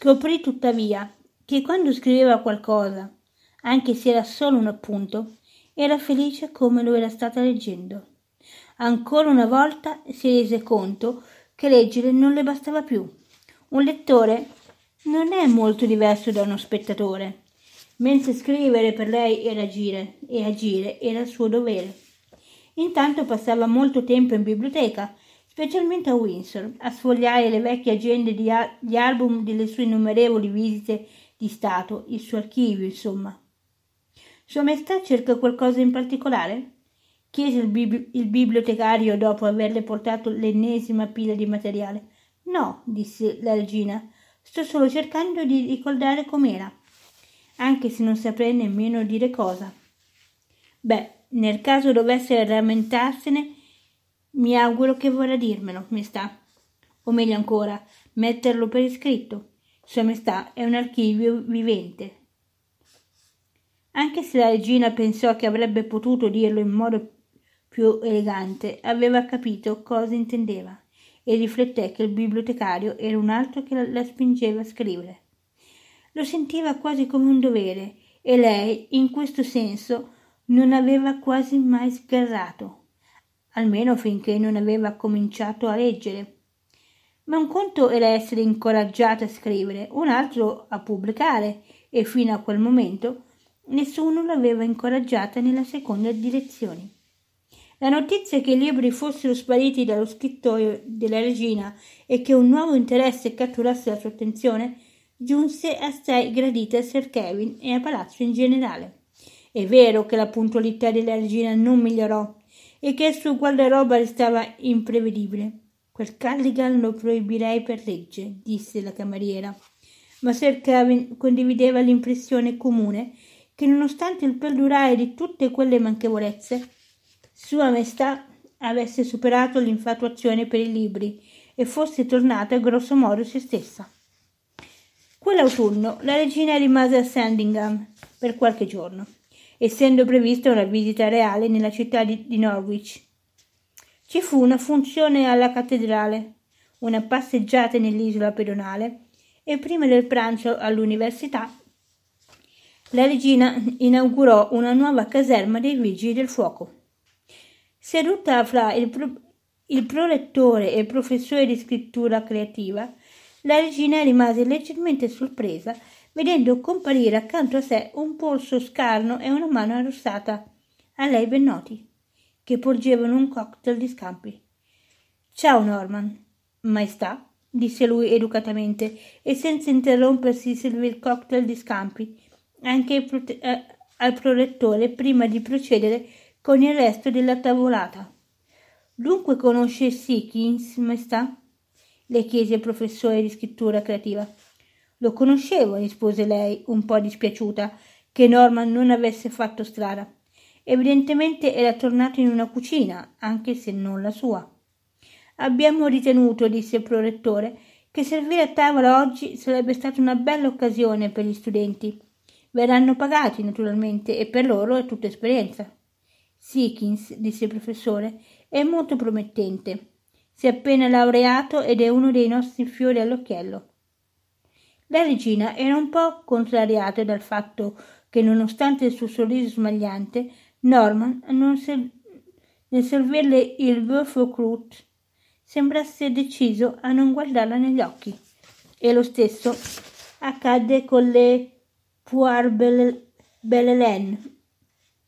Scoprì tuttavia che quando scriveva qualcosa, anche se era solo un appunto, era felice come lo era stata leggendo. Ancora una volta si rese conto che leggere non le bastava più. Un lettore non è molto diverso da uno spettatore, mentre scrivere per lei era agire e agire era il suo dovere. Intanto passava molto tempo in biblioteca specialmente a Windsor, a sfogliare le vecchie agende di a- gli album delle sue innumerevoli visite di Stato, il suo archivio, insomma. Sua Maestà cerca qualcosa in particolare? chiese il, bibli- il bibliotecario dopo averle portato l'ennesima pila di materiale. No, disse la regina, sto solo cercando di ricordare com'era, anche se non saprei nemmeno dire cosa. Beh, nel caso dovesse rammentarsene, mi auguro che vorrà dirmelo, Maestà. O meglio ancora, metterlo per iscritto. Sua Maestà è un archivio vivente. Anche se la regina pensò che avrebbe potuto dirlo in modo più elegante, aveva capito cosa intendeva e rifletté che il bibliotecario era un altro che la, la spingeva a scrivere. Lo sentiva quasi come un dovere e lei, in questo senso, non aveva quasi mai sgarrato almeno finché non aveva cominciato a leggere. Ma un conto era essere incoraggiata a scrivere, un altro a pubblicare, e fino a quel momento nessuno l'aveva incoraggiata nella seconda direzione. La notizia che i libri fossero spariti dallo scrittoio della regina e che un nuovo interesse catturasse la sua attenzione giunse assai gradita a Sir Kevin e a palazzo in generale. È vero che la puntualità della regina non migliorò, e che il suo guardaroba restava imprevedibile. Quel cardigan lo proibirei per legge, disse la cameriera. Ma Sir Kevin condivideva l'impressione comune che, nonostante il perdurare di tutte quelle manchevolezze, Sua Maestà avesse superato l'infatuazione per i libri e fosse tornata grosso modo se stessa. Quell'autunno la regina rimase a Sandingham per qualche giorno essendo prevista una visita reale nella città di, di Norwich. Ci fu una funzione alla cattedrale, una passeggiata nell'isola pedonale e prima del pranzo all'università la regina inaugurò una nuova caserma dei vigili del fuoco. Seduta fra il, pro- il prorettore e il professore di scrittura creativa, la regina rimase leggermente sorpresa vedendo comparire accanto a sé un polso scarno e una mano arrossata, a lei ben noti, che porgevano un cocktail di scampi. Ciao Norman, maestà, disse lui educatamente e senza interrompersi servì il cocktail di scampi anche al, prote- eh, al prorettore prima di procedere con il resto della tavolata. Dunque conosce Sikins, maestà? le chiese il professore di scrittura creativa. Lo conoscevo, rispose lei, un po' dispiaciuta che Norman non avesse fatto strada. Evidentemente era tornato in una cucina, anche se non la sua. Abbiamo ritenuto, disse il prorettore, che servire a tavola oggi sarebbe stata una bella occasione per gli studenti. Verranno pagati, naturalmente, e per loro è tutta esperienza. Seekins, disse il professore, è molto promettente. Si è appena laureato ed è uno dei nostri fiori all'occhiello. La regina era un po' contrariata dal fatto che, nonostante il suo sorriso smagliante, Norman non se... nel servirle il buffo crut sembrasse deciso a non guardarla negli occhi. E lo stesso accadde con le Puar Belelen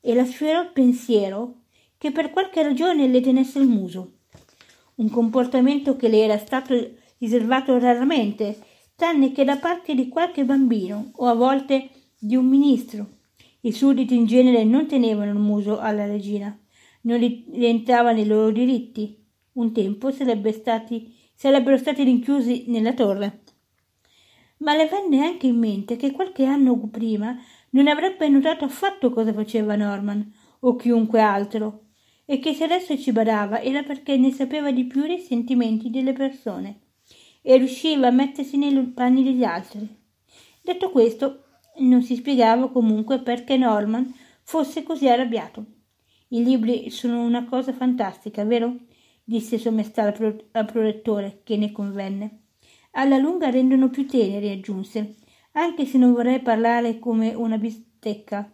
e la sfiorò il pensiero che per qualche ragione le tenesse il muso. Un comportamento che le era stato riservato raramente tranne che da parte di qualche bambino o a volte di un ministro. I sudditi in genere non tenevano il muso alla regina, non rientrava nei loro diritti. Un tempo sarebbe stati, sarebbero stati rinchiusi nella torre. Ma le venne anche in mente che qualche anno prima non avrebbe notato affatto cosa faceva Norman o chiunque altro, e che se adesso ci badava era perché ne sapeva di più dei sentimenti delle persone e riusciva a mettersi nei panni degli altri. Detto questo, non si spiegava comunque perché Norman fosse così arrabbiato. I libri sono una cosa fantastica, vero? disse sommestà al, pro- al protettore, che ne convenne. Alla lunga rendono più teneri, aggiunse, anche se non vorrei parlare come una bistecca.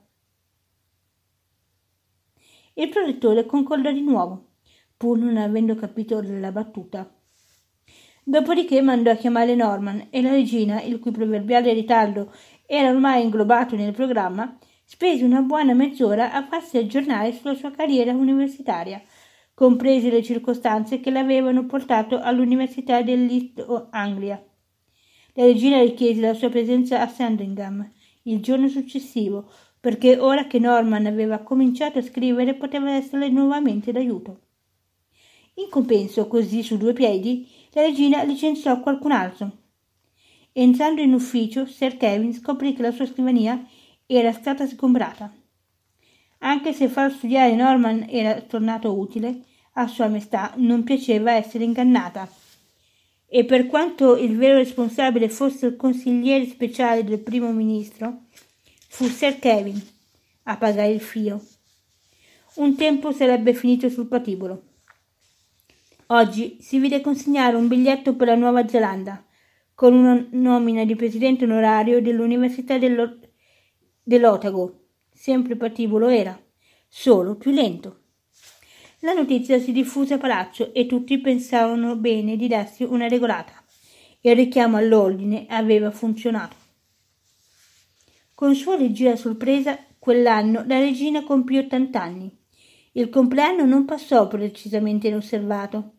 Il protettore concordò di nuovo, pur non avendo capito la battuta. Dopodiché mandò a chiamare Norman e la regina, il cui proverbiale ritardo era ormai inglobato nel programma, spese una buona mezz'ora a farsi aggiornare sulla sua carriera universitaria, comprese le circostanze che l'avevano portato all'Università dell'East Anglia. La regina richiese la sua presenza a Sandringham il giorno successivo, perché ora che Norman aveva cominciato a scrivere poteva esserle nuovamente d'aiuto. In compenso, così su due piedi, la regina licenziò qualcun altro. Entrando in ufficio, Sir Kevin scoprì che la sua scrivania era stata sgombrata. Anche se far studiare Norman era tornato utile, a sua maestà non piaceva essere ingannata. E per quanto il vero responsabile fosse il consigliere speciale del primo ministro, fu Sir Kevin a pagare il fio. Un tempo sarebbe finito sul patibolo. Oggi si vide consegnare un biglietto per la Nuova Zelanda, con una nomina di presidente onorario dell'Università dello, dell'Otago. Sempre Partivo lo era, solo più lento. La notizia si diffuse a palazzo e tutti pensavano bene di darsi una regolata. Il richiamo all'ordine aveva funzionato. Con sua leggera sorpresa, quell'anno la regina compì 80 anni. Il compleanno non passò precisamente inosservato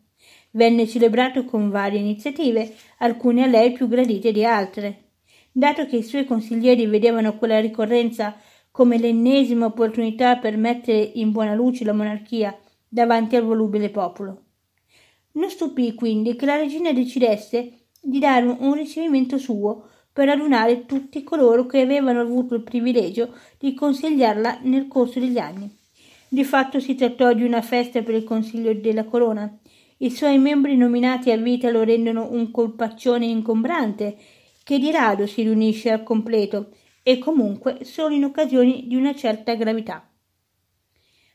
venne celebrato con varie iniziative, alcune a lei più gradite di altre. Dato che i suoi consiglieri vedevano quella ricorrenza come l'ennesima opportunità per mettere in buona luce la monarchia davanti al volubile popolo. Non stupì quindi che la regina decidesse di dare un ricevimento suo per radunare tutti coloro che avevano avuto il privilegio di consigliarla nel corso degli anni. Di fatto si trattò di una festa per il Consiglio della Corona, i suoi membri nominati a vita lo rendono un colpaccione ingombrante, che di rado si riunisce al completo e comunque solo in occasioni di una certa gravità.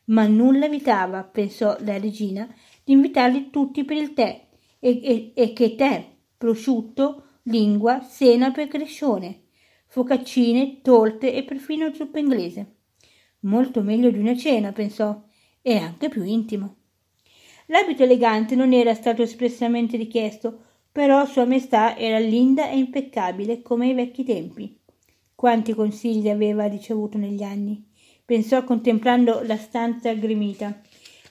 Ma nulla evitava, pensò la regina, di invitarli tutti per il tè, e, e, e che tè, prosciutto, lingua, senape e crescione, focaccine, torte e perfino zuppa inglese. Molto meglio di una cena, pensò, e anche più intimo. L'abito elegante non era stato espressamente richiesto, però Sua Maestà era linda e impeccabile come ai vecchi tempi. Quanti consigli aveva ricevuto negli anni, pensò contemplando la stanza aggremita.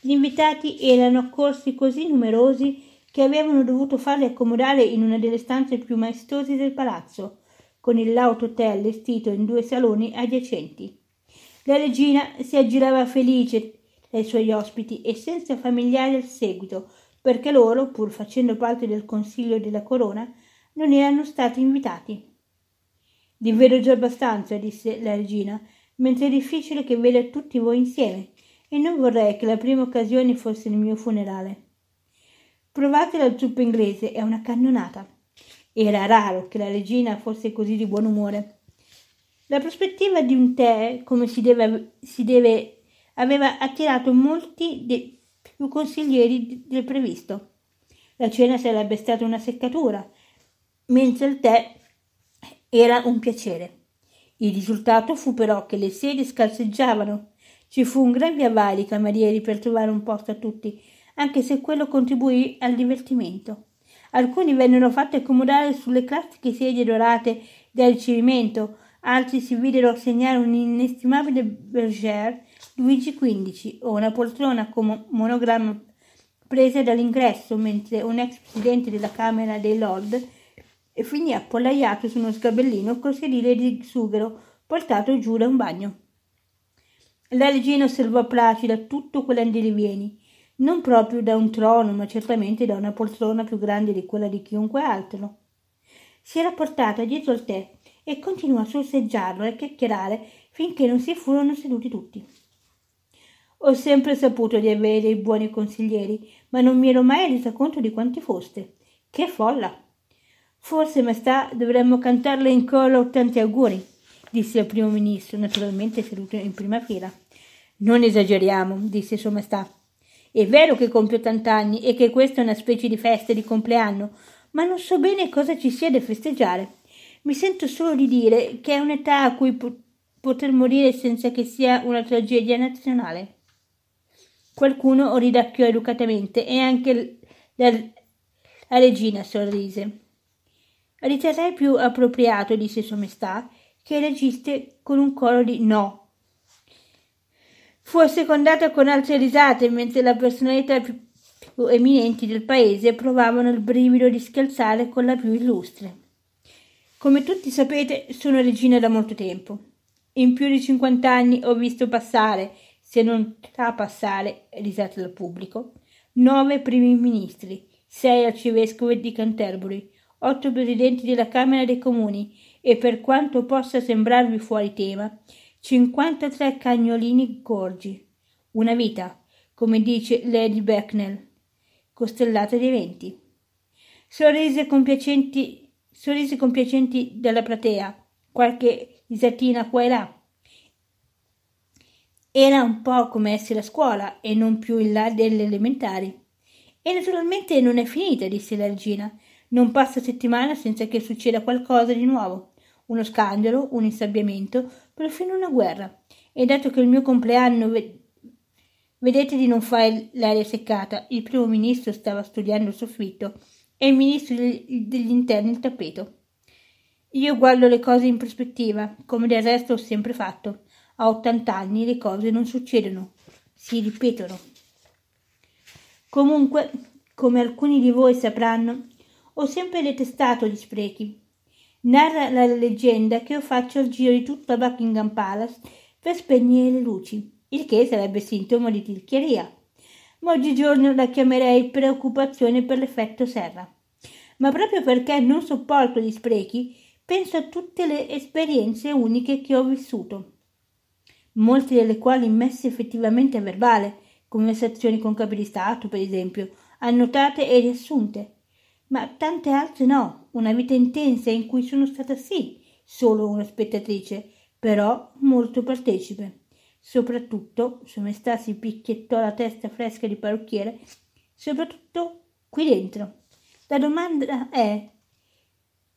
Gli invitati erano accorsi così numerosi che avevano dovuto farli accomodare in una delle stanze più maestose del palazzo, con il lauto hotel vestito in due saloni adiacenti. La regina si aggirava felice dai suoi ospiti e senza familiari al seguito, perché loro, pur facendo parte del consiglio della corona, non erano stati invitati. Di vedo già abbastanza, disse la regina, mentre è difficile che veda tutti voi insieme, e non vorrei che la prima occasione fosse il mio funerale. Provate la zuppa inglese, è una cannonata. Era raro che la regina fosse così di buon umore. La prospettiva di un tè, come si deve, si deve aveva attirato molti de- più consiglieri del previsto. La cena sarebbe stata una seccatura, mentre il tè era un piacere. Il risultato fu però che le sedie scalzeggiavano. Ci fu un gran avalio ai camerieri per trovare un posto a tutti, anche se quello contribuì al divertimento. Alcuni vennero fatti accomodare sulle classiche sedie dorate del ricevimento, altri si videro assegnare un inestimabile berger Luigi XV o una poltrona con monogramma presa dall'ingresso mentre un ex presidente della Camera dei Lord e finì appollaiato su uno sgabellino col sedile di sughero portato giù da un bagno. La regina osservò placida tutto quell'andirivieni, non proprio da un trono, ma certamente da una poltrona più grande di quella di chiunque altro. Si era portata dietro al tè e continuò a sorseggiarlo e a chiacchierare finché non si furono seduti tutti. Ho sempre saputo di avere dei buoni consiglieri, ma non mi ero mai resa conto di quanti foste. Che folla! Forse, maestà, dovremmo cantarle in collo tanti auguri, disse il primo ministro, naturalmente seduto in prima fila. Non esageriamo, disse Sua Maestà. È vero che compio tant'anni e che questa è una specie di festa di compleanno, ma non so bene cosa ci sia da festeggiare. Mi sento solo di dire che è un'età a cui po- poter morire senza che sia una tragedia nazionale. Qualcuno ridacchiò educatamente e anche la, la regina sorrise. Riterrei più appropriato, disse Sua Maestà, che reagiste con un coro di no. Fu assecondata con altre risate mentre la personalità più eminenti del paese provavano il brivido di scalzare con la più illustre. Come tutti sapete, sono regina da molto tempo. In più di 50 anni ho visto passare se non trapassare, risate dal pubblico, nove primi ministri, sei arcivescovi di Canterbury, otto presidenti della Camera dei Comuni e per quanto possa sembrarvi fuori tema, 53 cagnolini gorgi. Una vita, come dice Lady Becknell, costellata di eventi. Sorrise compiacenti, sorrise compiacenti dalla platea, qualche risatina qua e là, era un po' come essere a scuola e non più in là delle elementari. E naturalmente non è finita, disse la regina. Non passa settimana senza che succeda qualcosa di nuovo. Uno scandalo, un insabbiamento, perfino una guerra. E dato che il mio compleanno ve- vedete di non fare l'aria seccata, il primo ministro stava studiando il soffitto e il ministro degli, degli interni il tappeto. Io guardo le cose in prospettiva, come del resto ho sempre fatto. A 80 anni le cose non succedono, si ripetono. Comunque, come alcuni di voi sapranno, ho sempre detestato gli sprechi. Narra la leggenda che io faccio il giro di tutta Buckingham Palace per spegnere le luci, il che sarebbe sintomo di tirchieria. Ma oggigiorno la chiamerei preoccupazione per l'effetto serra. Ma proprio perché non sopporto gli sprechi, penso a tutte le esperienze uniche che ho vissuto molte delle quali messe effettivamente a verbale, conversazioni con capi di Stato, per esempio, annotate e riassunte, ma tante altre no, una vita intensa in cui sono stata sì solo una spettatrice, però molto partecipe. Soprattutto, su Somestà si picchiettò la testa fresca di parrucchiere, soprattutto qui dentro. La domanda è,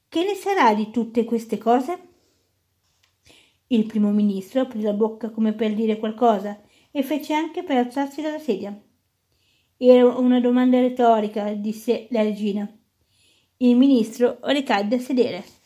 che ne sarà di tutte queste cose? Il primo ministro aprì la bocca come per dire qualcosa e fece anche per alzarsi dalla sedia. Era una domanda retorica, disse la regina. Il ministro ricadde a sedere.